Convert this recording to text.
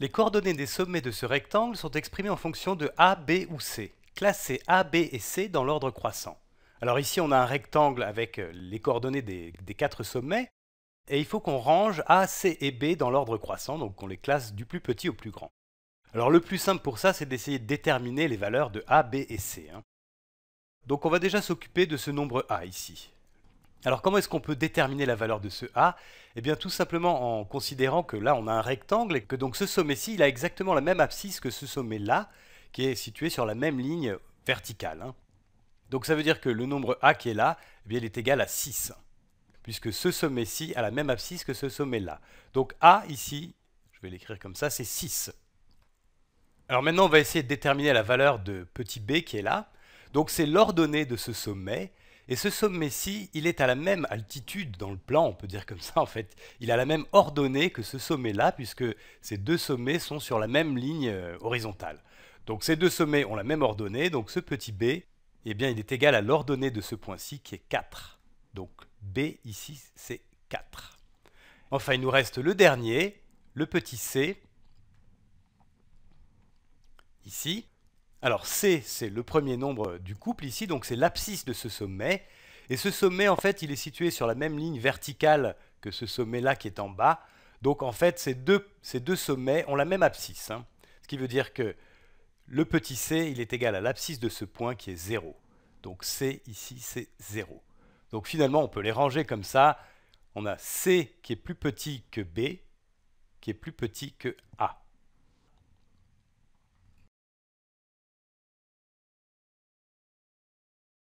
Les coordonnées des sommets de ce rectangle sont exprimées en fonction de A, B ou C, classés A, B et C dans l'ordre croissant. Alors ici, on a un rectangle avec euh, les coordonnées des, quatre sommets, et il faut qu'on range A, C et B dans l'ordre croissant, donc qu'on les classe du plus petit au plus grand. Alors le plus simple pour ça, c'est d'essayer de déterminer les valeurs de A, B et C. Hein. Donc on va déjà s'occuper de ce nombre A ici. Alors comment est-ce qu'on peut déterminer la valeur de ce A Eh bien tout simplement en considérant que là on a un rectangle et que donc ce sommet-ci il a exactement la même abscisse que ce sommet-là qui est situé sur la même ligne verticale. Hein. Donc ça veut dire que le nombre A qui est là, eh bien, il est égal à 6 puisque ce sommet-ci a la même abscisse que ce sommet-là. Donc A ici, je vais l'écrire comme ça, c'est 6. Alors maintenant on va essayer de déterminer la valeur de petit b qui est là. Donc c'est l'ordonnée de ce sommet et ce sommet-ci, il est à la même altitude dans le plan, on peut dire comme ça en fait. Il a la même ordonnée que ce sommet-là, puisque ces deux sommets sont sur la même ligne euh, horizontale. Donc ces deux sommets ont la même ordonnée, donc ce petit b, eh bien, il est égal à l'ordonnée de ce point-ci qui est 4. Donc b ici, c'est 4. Enfin, il nous reste le dernier, le petit c, ici. Alors C, c'est le premier nombre du couple ici, donc c'est l'abscisse de ce sommet. Et ce sommet, en fait, il est situé sur la même ligne verticale que ce sommet-là qui est en bas. Donc en fait, ces deux, sommets ont la même abscisse. Hein. Ce qui veut dire que le petit c, il est égal à l'abscisse de ce point qui est 0. Donc c ici, c'est 0. Donc finalement, on peut les ranger comme ça. On a c qui est plus petit que b, qui est plus petit que a.